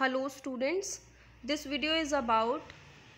hello students this video is about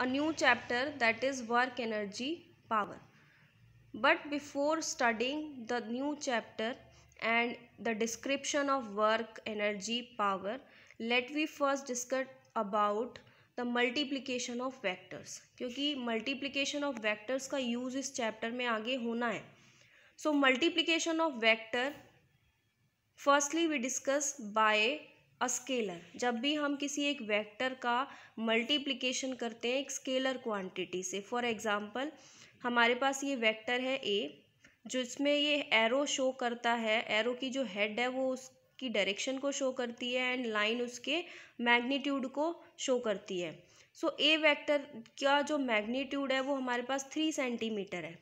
a new chapter that is work energy power but before studying the new chapter and the description of work energy power let we first discuss about the multiplication of vectors क्योंकि multiplication of vectors का use इस chapter में आगे होना है so multiplication of vector firstly we discuss by a scalar जब भी हम किसी एक वेक्टर का मल्टीप्लिकेशन करते हैं एक स्केलर क्वांटिटी से फॉर एग्जांपल हमारे पास ये वेक्टर है ए जो इसमें ये एरो शो करता है एरो की जो हेड है वो उसकी डायरेक्शन को शो करती है एंड लाइन उसके मैग्नीट्यूड को शो करती है सो ए वेक्टर का जो मैग्नीट्यूड है वो हमारे पास थ्री सेंटीमीटर है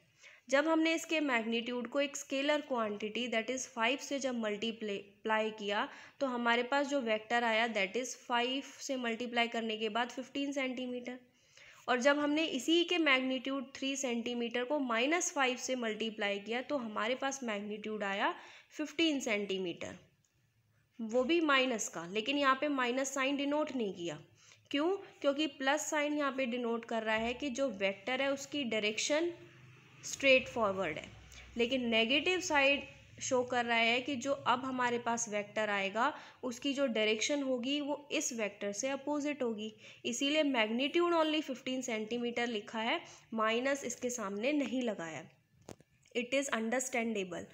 जब हमने इसके मैग्नीट्यूड को एक scalar quantity that is five से जब मल्टीप्लाई किया तो हमारे पास जो वेक्टर आया दैट इज़ फाइव से मल्टीप्लाई करने के बाद फिफ्टीन सेंटीमीटर और जब हमने इसी के मैग्नीट्यूड थ्री सेंटीमीटर को माइनस फाइव से मल्टीप्लाई किया तो हमारे पास मैग्नीट्यूड आया फिफ्टीन सेंटीमीटर वो भी माइनस का लेकिन यहाँ पे माइनस साइन डिनोट नहीं किया क्यों क्योंकि प्लस साइन यहाँ पे डिनोट कर रहा है कि जो वेक्टर है उसकी डायरेक्शन स्ट्रेट फॉरवर्ड है लेकिन नेगेटिव साइड शो कर रहा है कि जो अब हमारे पास वेक्टर आएगा उसकी जो डायरेक्शन होगी वो इस वेक्टर से अपोजिट होगी इसीलिए मैग्नीट्यूड ओनली फिफ्टीन सेंटीमीटर लिखा है माइनस इसके सामने नहीं लगाया it is understandable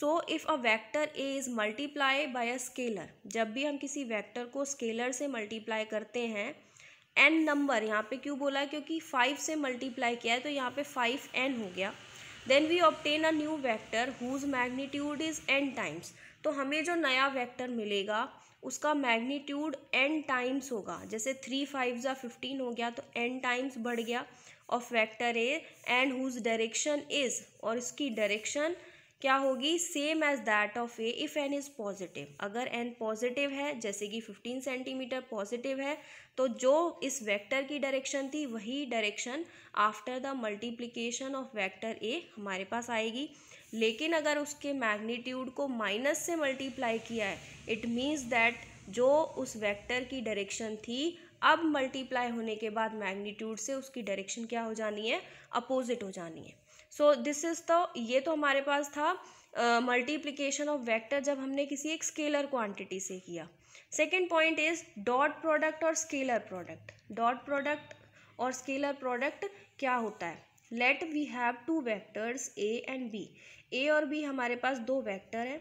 so if a vector A is multiply by a scalar जब भी हम किसी वैक्टर को स्केलर से मल्टीप्लाई करते हैं एन नंबर यहाँ पे क्यों बोला है क्योंकि फाइव से मल्टीप्लाई किया है तो यहाँ पे फाइव एन हो गया then we obtain a new vector whose magnitude is N times तो हमें जो नया वैक्टर मिलेगा उसका मैग्नीट्यूड एन टाइम्स होगा जैसे थ्री फाइव या फिफ्टीन हो गया तो एन टाइम्स बढ़ गया of vector A and whose direction is और इसकी डायरेक्शन क्या होगी same as that of A if N is positive अगर एन पॉजिटिव है जैसे कि फिफ्टीन सेंटीमीटर पॉजिटिव है तो जो इस वेक्टर की डायरेक्शन थी वही direction after the multiplication of vector A हमारे पास आएगी लेकिन अगर उसके मैग्नीट्यूड को माइनस से मल्टीप्लाई किया है इट मीन्स दैट जो उस वेक्टर की डायरेक्शन थी अब मल्टीप्लाई होने के बाद मैग्नीट्यूड से उसकी डायरेक्शन क्या हो जानी है अपोजिट हो जानी है सो दिस इज़ तो ये तो हमारे पास था मल्टीप्लीकेशन ऑफ वैक्टर जब हमने किसी एक स्केलर क्वान्टिटी से किया second point is dot product और स्केलर प्रोडक्ट डॉट प्रोडक्ट और स्केलर प्रोडक्ट क्या होता है let we have two vectors A and B A और बी हमारे पास दो वैक्टर हैं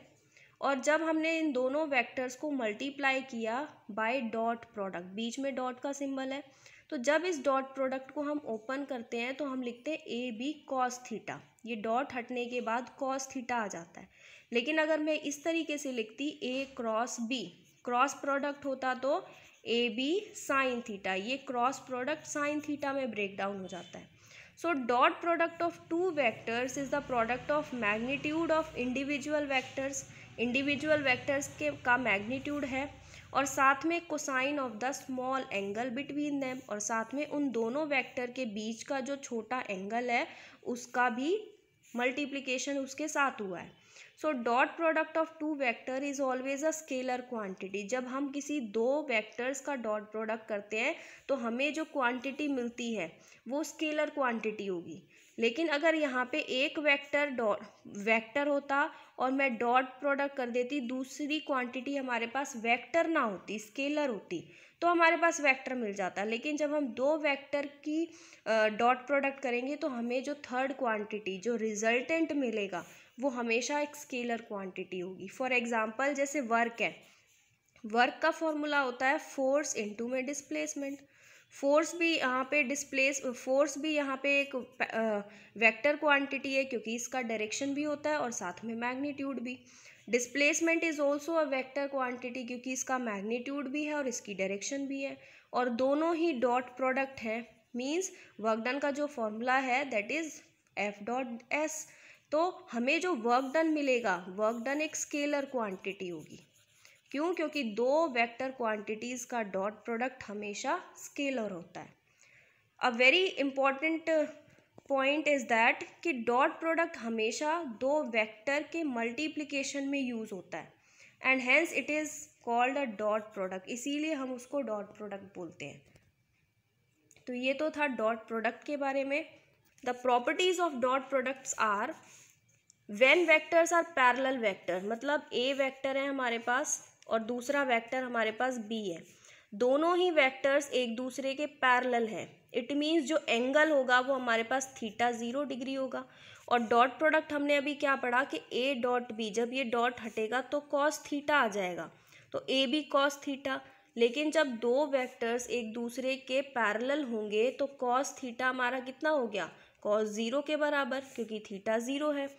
और जब हमने इन दोनों वेक्टर्स को मल्टीप्लाई किया बाय डॉट प्रोडक्ट बीच में डॉट का सिंबल है तो जब इस डॉट प्रोडक्ट को हम ओपन करते हैं तो हम लिखते हैं ए बी कॉस थीटा ये डॉट हटने के बाद कॉस थीटा आ जाता है लेकिन अगर मैं इस तरीके से लिखती A cross B cross product होता तो ए बी साइन थीटा ये क्रॉस प्रोडक्ट साइन थीटा में ब्रेक डाउन हो जाता है so dot product of two vectors is the product of magnitude of individual vectors individual vectors के का magnitude है और साथ में cosine of the small angle between them और साथ में उन दोनों वैक्टर के बीच का जो छोटा एंगल है उसका भी मल्टीप्लीकेशन उसके साथ हुआ है so dot product of two vector is always a scalar quantity जब हम किसी दो वेक्टर्स का डॉट प्रोडक्ट करते हैं तो हमें जो क्वांटिटी मिलती है वो स्केलर क्वांटिटी होगी लेकिन अगर यहाँ पे एक वेक्टर डॉट वेक्टर होता और मैं डॉट प्रोडक्ट कर देती दूसरी क्वांटिटी हमारे पास वेक्टर ना होती स्केलर होती तो हमारे पास वेक्टर मिल जाता लेकिन जब हम दो वेक्टर की डॉट प्रोडक्ट करेंगे तो हमें जो थर्ड क्वांटिटी जो रिजल्टेंट मिलेगा वो हमेशा एक स्केलर क्वांटिटी होगी फॉर एग्जाम्पल जैसे वर्क है वर्क का फॉर्मूला होता है फोर्स इंटू में डिसप्लेसमेंट फोर्स भी यहाँ पे डिस्प्लेस फोर्स भी यहाँ पे एक वेक्टर क्वांटिटी है क्योंकि इसका डायरेक्शन भी होता है और साथ में मैग्नीट्यूड भी displacement is also a vector quantity क्योंकि इसका मैग्नीट्यूड भी है और इसकी डायरेक्शन भी है और दोनों ही डॉट प्रोडक्ट है मीन्स वर्कडन का जो फॉर्मूला है that is F dot S तो हमें जो वर्क डन मिलेगा वर्कडन एक स्केलर क्वांटिटी होगी क्यों क्योंकि दो वेक्टर क्वांटिटीज़ का डॉट प्रोडक्ट हमेशा स्केलर होता है a very important point is that कि डॉट प्रोडक्ट हमेशा दो वेक्टर के मल्टीप्लिकेशन में यूज़ होता है and hence it is called a dot product इसीलिए हम उसको डॉट प्रोडक्ट बोलते हैं तो ये तो था डॉट प्रोडक्ट के बारे में the properties of dot products are when vectors are parallel vector मतलब ए वैक्टर है हमारे पास और दूसरा वेक्टर हमारे पास बी है दोनों ही वेक्टर्स एक दूसरे के पैरेलल हैं इट मीन्स जो एंगल होगा वो हमारे पास थीटा ज़ीरो डिग्री होगा और डॉट प्रोडक्ट हमने अभी क्या पढ़ा कि ए डॉट बी जब ये डॉट हटेगा तो कॉस थीटा आ जाएगा तो ए बी कॉस थीटा लेकिन जब दो वेक्टर्स एक दूसरे के पैरेलल होंगे तो कॉस थीटा हमारा कितना हो गया कॉस ज़ीरो के बराबर क्योंकि थीटा ज़ीरो है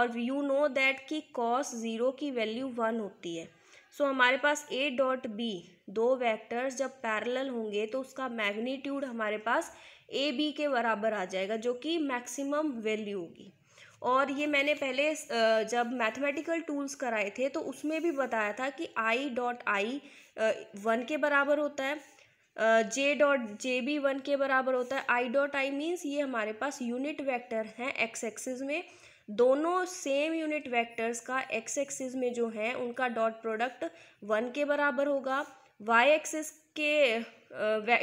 और यू नो दैट कि कॉस ज़ीरो की वैल्यू वन होती है सो so, हमारे पास ए डॉट बी दो वेक्टर्स जब पैरेलल होंगे तो उसका मैग्नीट्यूड हमारे पास ए बी के बराबर आ जाएगा जो कि मैक्सिमम वैल्यू होगी और ये मैंने पहले जब मैथमेटिकल टूल्स कराए थे तो उसमें भी बताया था कि आई डॉट आई वन के बराबर होता है J dot J B one के बराबर होता है आई डॉट आई मीन्स ये हमारे पास यूनिट वैक्टर हैं एक्स एक्सिस में दोनों सेम यूनिट वेक्टर्स का एक्स एक्सिस में जो है उनका डॉट प्रोडक्ट वन के बराबर होगा वाई एक्सिस के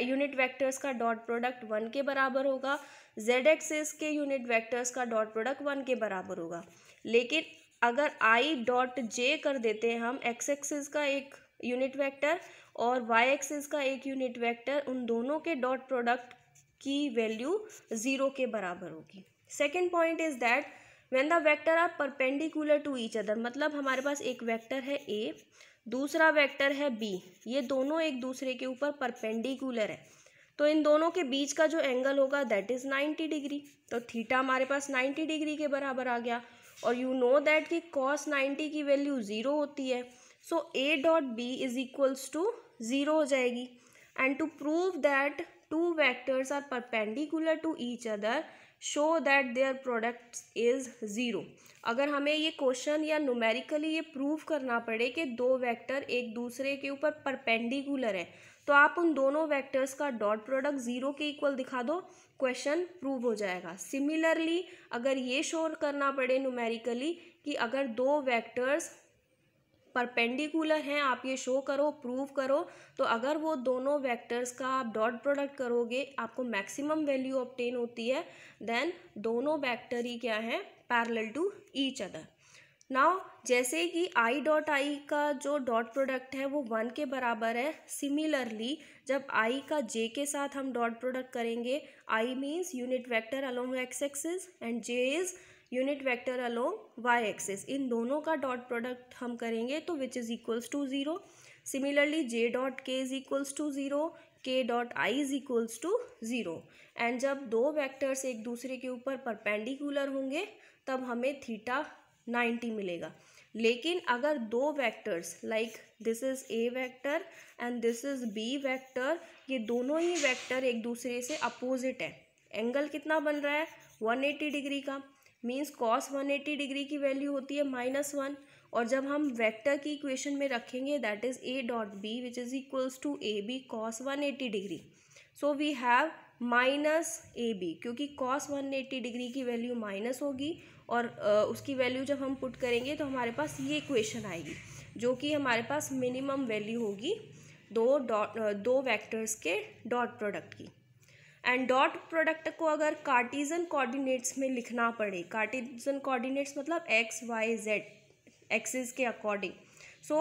यूनिट वेक्टर्स का डॉट प्रोडक्ट वन के बराबर होगा जेड एक्सिस के यूनिट वेक्टर्स का डॉट प्रोडक्ट वन के बराबर होगा लेकिन अगर आई डॉट जे कर देते हैं हम एक्स एक्सिस का एक यूनिट वेक्टर और वाई एक्सिस का एक यूनिट वेक्टर उन दोनों के डॉट प्रोडक्ट की वैल्यू ज़ीरो के बराबर होगी second point is that when the vector are perpendicular to each other मतलब हमारे पास एक वैक्टर है ए दूसरा वैक्टर है बी ये दोनों एक दूसरे के ऊपर परपेंडिकुलर है तो इन दोनों के बीच का जो एंगल होगा दैट इज़ नाइन्टी डिग्री तो थीटा हमारे पास नाइन्टी डिग्री के बराबर आ गया और यू नो दैट कि कॉस नाइन्टी की वैल्यू ज़ीरो होती है so A dot B is equals to zero हो जाएगी and to prove that two vectors are perpendicular to each other show that their product is zero अगर हमें ये question या नूमेरिकली ये प्रूव करना पड़े कि दो वेक्टर एक दूसरे के ऊपर परपेंडिकुलर है तो आप उन दोनों वेक्टर्स का डॉट प्रोडक्ट ज़ीरो के इक्वल दिखा दो क्वेश्चन प्रूव हो जाएगा सिमिलरली अगर ये शोर करना पड़े न्यूमेरिकली कि अगर दो वेक्टर्स परपेंडिकुलर हैं आप ये शो करो प्रूव करो तो अगर वो दोनों वेक्टर्स का आप डॉट प्रोडक्ट करोगे आपको मैक्सिमम वैल्यू ऑप्टेन होती है देन दोनों वेक्टर ही क्या हैं parallel to each other now जैसे कि आई डॉट आई का जो डॉट प्रोडक्ट है वो वन के बराबर है सिमिलरली जब आई का जे के साथ हम डॉट प्रोडक्ट करेंगे I means unit vector along X and J is unit vector along Y axis इन दोनों का डॉट प्रोडक्ट हम करेंगे तो which is equals to zero similarly J dot K is equals to zero K dot I is equals to zero and जब दो vectors एक दूसरे के ऊपर परपेंडिकुलर होंगे तब हमें थीटा नाइन्टी मिलेगा लेकिन अगर दो vectors like this is A vector and this is B vector ये दोनों ही वेक्टर एक दूसरे से अपोजिट है एंगल कितना बन रहा है 180 डिग्री का means cos one eighty degree की वैल्यू होती है माइनस वन और जब हम वेक्टर की इक्वेशन में रखेंगे that is A dot B which is equals to A B cos one eighty degree so we have minus A B क्योंकि कॉस वन एट्टी डिग्री की वैल्यू माइनस होगी और उसकी वैल्यू जब हम पुट करेंगे तो हमारे पास ये इक्वेशन आएगी जो कि हमारे पास मिनिमम वैल्यू होगी दो डॉट दो वैक्टर्स के डॉट प्रोडक्ट की एंड डॉट प्रोडक्ट को अगर कार्टिजन कोऑर्डिनेट्स में लिखना पड़े कार्टिजन कोऑर्डिनेट्स मतलब एक्स वाई जेड एक्सिस के अकॉर्डिंग सो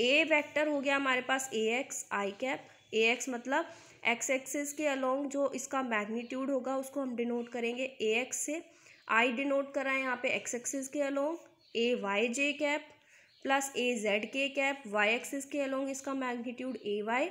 ए वेक्टर हो गया हमारे पास A X I cap A X मतलब एक्स एक्सिस के अलोंग जो इसका मैग्नीट्यूड होगा उसको हम डिनोट करेंगे ए एक्स से आई डिनोट करा है यहाँ पे एक्स एक्सिस के along A Y J cap plus A Z K cap Y axis के अलोंग इसका magnitude A Y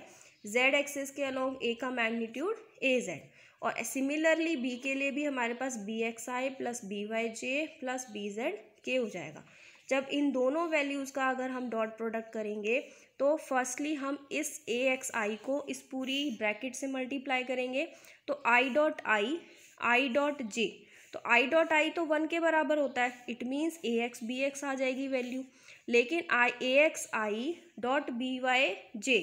Z axis के अलोंग ए का मैग्नीट्यूड ए जेड और सिमिलरली बी के लिए भी हमारे पास B X I plus B Y J plus B Z K हो जाएगा जब इन दोनों वैल्यूज़ का अगर हम डॉट प्रोडक्ट करेंगे तो फर्स्टली हम इस ए एक्स आई को इस पूरी ब्रैकेट से मल्टीप्लाई करेंगे तो आई डॉट आई आई डॉट जे तो आई डॉट आई तो वन के बराबर होता है it means A X B X आ जाएगी वैल्यू लेकिन I A X I dot B Y J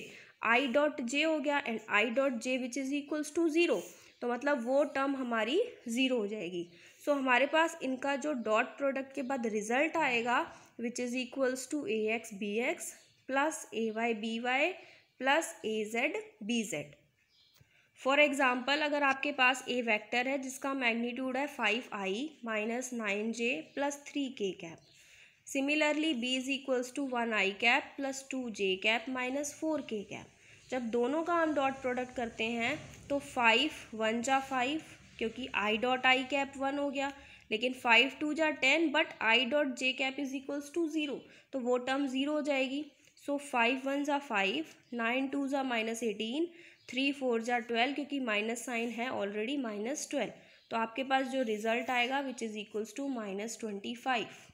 I dot J हो गया and I dot J which is equals to zero तो मतलब वो टर्म हमारी ज़ीरो हो जाएगी सो so, हमारे पास इनका जो डॉट प्रोडक्ट के बाद रिजल्ट आएगा which is equals to A X B X plus A Y B Y plus A Z B Z for example अगर आपके पास ए वेक्टर है जिसका मैग्नीट्यूड है five I minus nine J plus three K cap similarly B is equals to one I cap plus two J cap minus four K cap जब दोनों का हम डॉट प्रोडक्ट करते हैं तो फाइव वन जा फाइव क्योंकि i dot i cap one हो गया लेकिन फाइव टू जा ten but i dot j cap is equals to zero तो वो टर्म ज़ीरो हो जाएगी सो फाइव वन ज़ा फाइव नाइन टू ज़ा माइनस एटीन थ्री फोर ज़ा ट्वेल्व क्योंकि माइनस साइन है ऑलरेडी माइनस ट्वेल्व तो आपके पास जो रिज़ल्ट आएगा which is equals to minus twenty five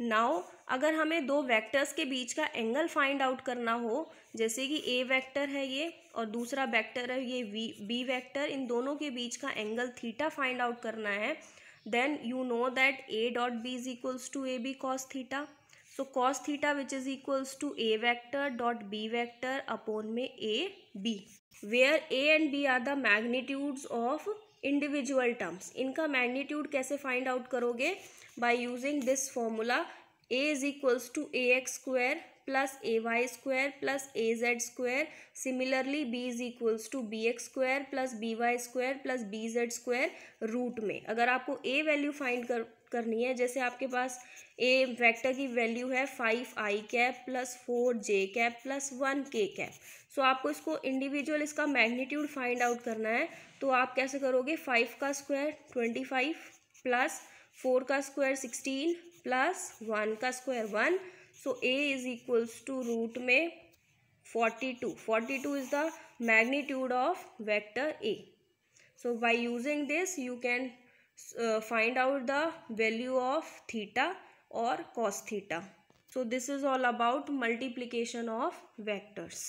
now अगर हमें दो वेक्टर्स के बीच का एंगल फाइंड आउट करना हो जैसे कि ए वेक्टर है ये और दूसरा वेक्टर है ये वी बी वेक्टर इन दोनों के बीच का एंगल थीटा फाइंड आउट करना है then you know that a dot b is equals to A B cos theta so cos theta which is equals to a vector dot b vector upon में a b where a and b are the magnitudes of individual terms इनका magnitude कैसे find out करोगे by using this formula a is equals to A x square plus A y square plus A z square similarly B is equals to b x square plus B y square plus B z square root में अगर आपको ए value find कर करनी है जैसे आपके पास ए vector की वैल्यू है five i cap plus four j cap plus one k cap so तो आपको इसको इंडिविजुअल इसका मैग्नीट्यूड फाइंड आउट करना है तो आप कैसे करोगे फाइव का square twenty five plus four का स्क्वायर सिक्सटीन प्लस वन का square one so a is equals to root में forty two forty two is the magnitude of vector a so by using this you can find out the value of theta और cos theta so this is all about multiplication of vectors